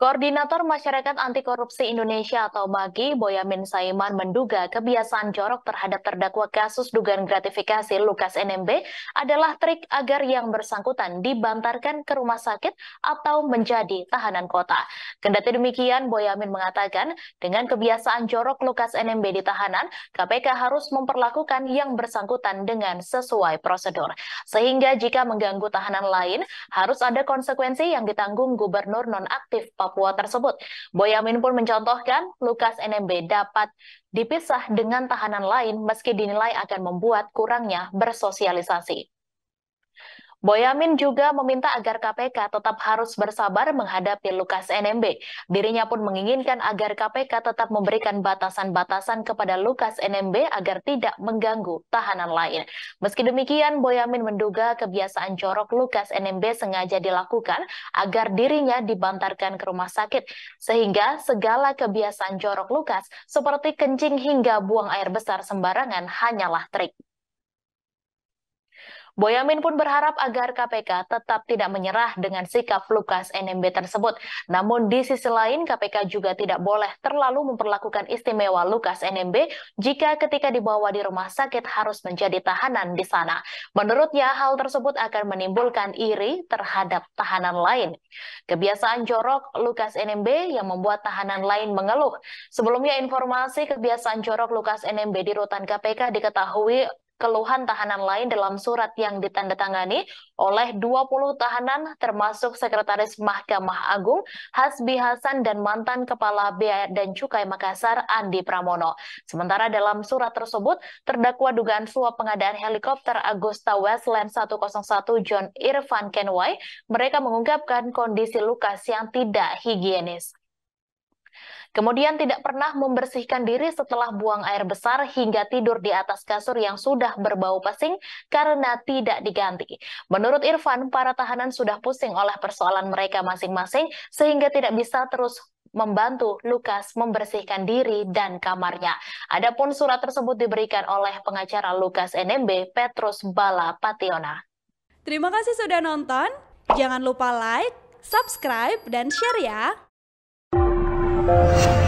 Koordinator Masyarakat Anti Korupsi Indonesia atau MAGI Boyamin Saiman menduga kebiasaan jorok terhadap terdakwa kasus dugaan gratifikasi Lukas NMB adalah trik agar yang bersangkutan dibantarkan ke rumah sakit atau menjadi tahanan kota. Kendati demikian, Boyamin mengatakan dengan kebiasaan jorok Lukas NMB di tahanan, KPK harus memperlakukan yang bersangkutan dengan sesuai prosedur. Sehingga jika mengganggu tahanan lain, harus ada konsekuensi yang ditanggung Gubernur nonaktif Papua Papua tersebut. Boyamin pun mencontohkan Lukas NMB dapat dipisah dengan tahanan lain meski dinilai akan membuat kurangnya bersosialisasi. Boyamin juga meminta agar KPK tetap harus bersabar menghadapi Lukas NMB. Dirinya pun menginginkan agar KPK tetap memberikan batasan-batasan kepada Lukas NMB agar tidak mengganggu tahanan lain. Meski demikian, Boyamin menduga kebiasaan corok Lukas NMB sengaja dilakukan agar dirinya dibantarkan ke rumah sakit, sehingga segala kebiasaan corok Lukas seperti kencing hingga buang air besar sembarangan hanyalah trik. Boyamin pun berharap agar KPK tetap tidak menyerah dengan sikap Lukas NMB tersebut. Namun di sisi lain KPK juga tidak boleh terlalu memperlakukan istimewa Lukas NMB jika ketika dibawa di rumah sakit harus menjadi tahanan di sana. Menurutnya hal tersebut akan menimbulkan iri terhadap tahanan lain. Kebiasaan jorok Lukas NMB yang membuat tahanan lain mengeluh. Sebelumnya informasi kebiasaan jorok Lukas NMB di rutan KPK diketahui keluhan tahanan lain dalam surat yang ditandatangani oleh 20 tahanan termasuk Sekretaris Mahkamah Agung Hasbi Hasan dan mantan Kepala Bea dan Cukai Makassar Andi Pramono. Sementara dalam surat tersebut terdakwa dugaan suap pengadaan helikopter Agusta Westland 101 John Irfan Kenway, mereka mengungkapkan kondisi Lukas yang tidak higienis. Kemudian tidak pernah membersihkan diri setelah buang air besar hingga tidur di atas kasur yang sudah berbau pesing karena tidak diganti. Menurut Irfan, para tahanan sudah pusing oleh persoalan mereka masing-masing sehingga tidak bisa terus membantu Lukas membersihkan diri dan kamarnya. Adapun surat tersebut diberikan oleh pengacara Lukas NMB Petrus Bala Pationa. Terima kasih sudah nonton. Jangan lupa like, subscribe, dan share ya. Thank you.